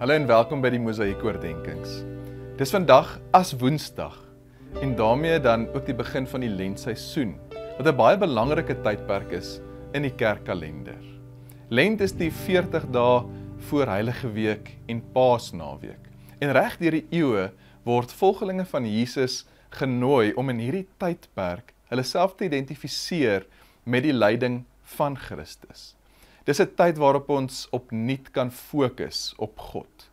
Hallo en welkom by die Mosaïek oordeenkings. Dis vandag as Woensdag en daarmee dan ook die begin van die lentseisoen wat 'n baie belangrike tydperk is in die kerkkalender. Lent is die 40 dae voor Heilige Week en Paasnaweek. En reg deur die eeue word volgelinge van Jesus genooi om in hierdie tydperk hulle self te identifiseer met die lyding van Christus. Dis 'n tyd waarop ons opnuut kan fokus op God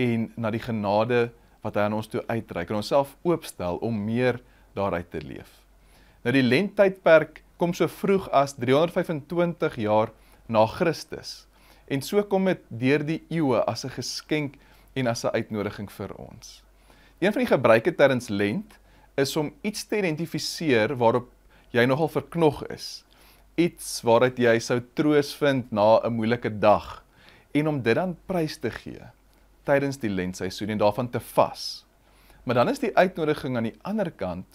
en na die genade wat hy aan ons toe uitreik en onsself oopstel om meer daaruit te leef. Nou die lenttydperk kom so vroeg as 325 jaar na Christus en so kom dit deur die eeue as 'n geskenk en as 'n uitnodiging vir ons. Een van die gebruike tydens lent is om iets te identifiseer waarop jy nogal verknog is. Iets waaruit jy sou troos vind na 'n moeilike dag en om dit dan prys te gee tydens die lentseisoen en daarvan te vas. Maar dan is die uitnodiging aan die ander kant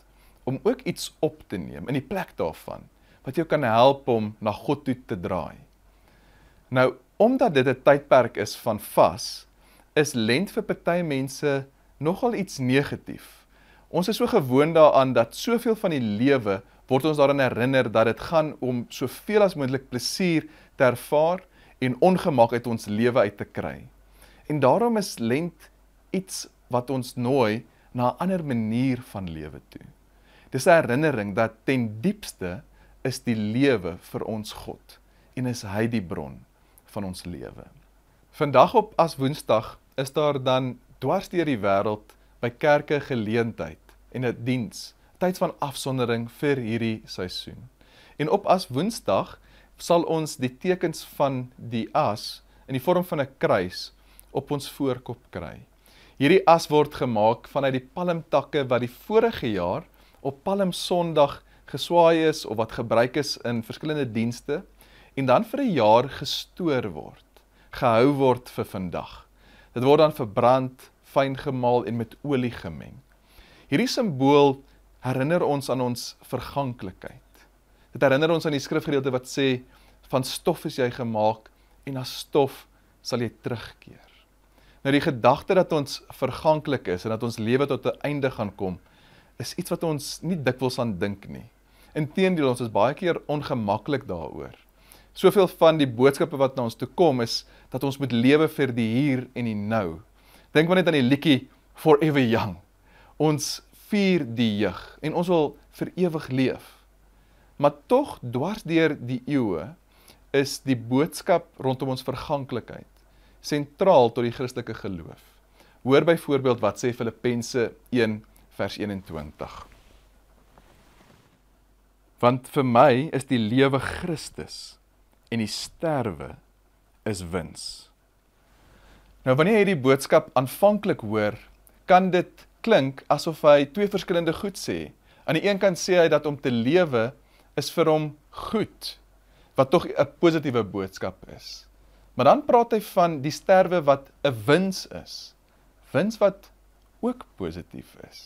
om ook iets op te neem in die plek daarvan wat jou kan help om na God toe te draai. Nou, omdat dit 'n tydperk is van vas, is lent vir party mense nogal iets negatief. Ons is so gewoond daaraan dat soveel van die lewe word ons daaraan herinner dat dit gaan om soveel as moontlik plesier te ervaar en ongemak uit ons lewe uit te kry. En daarom is lent iets wat ons nooi na 'n ander manier van lewe toe. Dis 'n herinnering dat ten diepste is die lewe vir ons God en is hy die bron van ons lewe. Vandag op as Woensdag is daar dan dwars deur die wêreld by kerke geleentheid en 'n diens, tyd van afsondering vir hierdie seisoen. En op as Woensdag sal ons die tekens van die as in die vorm van 'n kruis op ons voorkop kry. Hierdie as word gemaak vanuit die palmtakke wat die vorige jaar op Palm Sondag geswaai is of wat gebruik is in verskillende dienste en dan vir 'n jaar gestoor word, gehou word vir vandag. Dit word dan verbrand fyn gemaal en met olie gemeng. Hierdie simbool herinner ons aan ons verganklikheid. Dit herinner ons aan die skrifgedeelte wat sê van stof is jy gemaak en na stof sal jy terugkeer. Nou die gedagte dat ons verganklik is en dat ons lewe tot 'n einde gaan kom, is iets wat ons nie dikwels aan dink nie. Inteendeel, ons is baie keer ongemaklik daaroor. Soveel van die boodskappe wat na ons toe kom is dat ons moet lewe vir die hier en die nou. Dink maar net aan die liedjie Forever Young. Ons vier die jeug en ons wil vir ewig leef. Maar tog dwars deur die eeue is die boodskap rondom ons verganklikheid sentraal tot die Christelike geloof. Hoor byvoorbeeld wat sê Filippense 1 vers 21. Want vir my is die lewe Christus en die sterwe is wins. Nou wanneer jy die boodskap aanvanklik hoor, kan dit klink asof hy twee verskillende goed sê. Aan die een kant sê hy dat om te lewe is vir hom goed, wat tog 'n positiewe boodskap is. Maar dan praat hy van die sterwe wat 'n wins is. Wins wat ook positief is.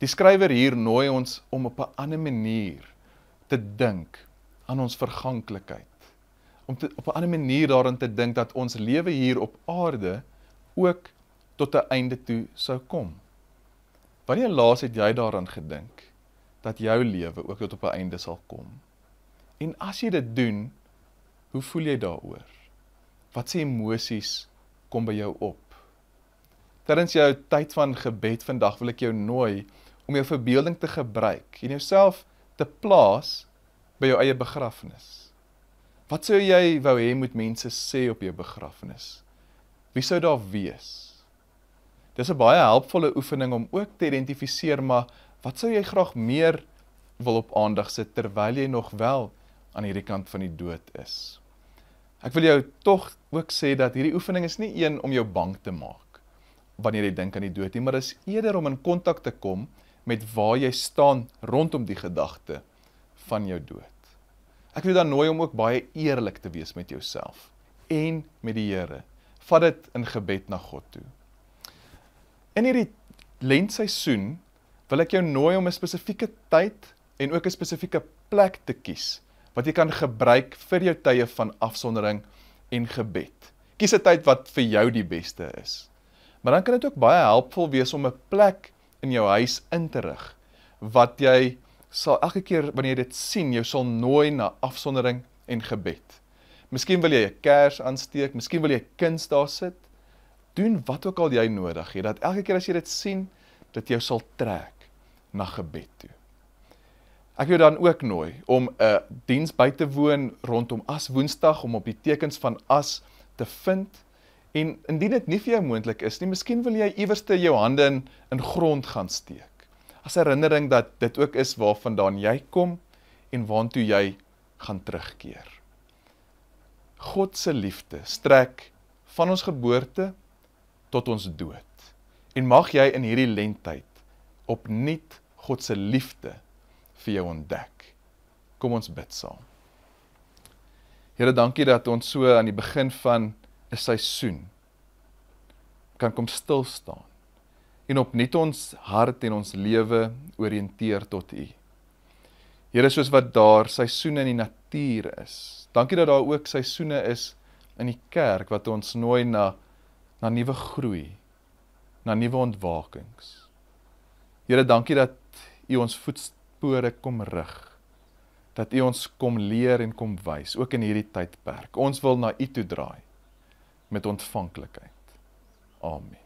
Die skrywer hier nooi ons om op 'n ander manier te dink aan ons verganklikheid om te, op 'n ander manier daaraan te dink dat ons lewe hier op aarde ook tot 'n einde toe sou kom. Wanneer laas het jy daaraan gedink dat jou lewe ook tot op 'n einde sal kom? En as jy dit doen, hoe voel jy daaroor? Wat sê emosies kom by jou op? Terwyl jy jou tyd van gebed vandag wil ek jou nooi om jou verbeelding te gebruik en jouself te plaas by jou eie begrafnis. Wat sou jy wou hê moet mense sê op jou begrafnis? Wie sou daar wees? Dis 'n baie helpvolle oefening om ook te identifiseer maar wat sou jy graag meer wil op aandag sit terwyl jy nog wel aan hierdie kant van die dood is. Ek wil jou tog ook sê dat hierdie oefening is nie een om jou bang te maak wanneer jy dink aan die dood nie, maar is eerder om in kontak te kom met waar jy staan rondom die gedagte van jou dood. Ek wil dan nooi om ook baie eerlik te wees met jouself en met die Here. Vat dit in gebed na God toe. In hierdie lentseisoen wil ek jou nooi om 'n spesifieke tyd en ook 'n spesifieke plek te kies wat jy kan gebruik vir jou tye van afsondering en gebed. Kies 'n tyd wat vir jou die beste is. Maar dan kan dit ook baie helpvol wees om 'n plek in jou huis in te rig wat jy sal elke keer wanneer jy dit sien, jou sal nooi na afsondering en gebed. Miskien wil jy 'n kers aansteek, miskien wil jy kuns daar sit. Doen wat ook al jy nodig het dat elke keer as jy dit sien, dit jou sal trek na gebed toe. Ek wil dan ook nooi om 'n diens by te woon rondom as Woensdag om op die tekens van as te vind. En indien dit nie vir jou moontlik is nie, miskien wil jy iewers te jou hande in in grond gaan steek as herinnering dat dit ook is waarvandaan jy kom en waantoe jy gaan terugkeer. God se liefde strek van ons geboorte tot ons dood. En mag jy in hierdie lenttyd opnuut God se liefde vir jou ontdek. Kom ons bid saam. Here, dankie dat ons so aan die begin van 'n seisoen kan kom stil staan en opnuut ons hart en ons lewe orienteer tot U. Here, soos wat daar seisoene in die natuur is, dankie dat daar ook seisoene is in die kerk wat ons nooi na na nuwe groei, na nuwe ontwakings. Here, dankie dat U ons voetspore kom rig. Dat U ons kom leer en kom wys ook in hierdie tydperk. Ons wil na U toe draai met ontvanklikheid. Amen.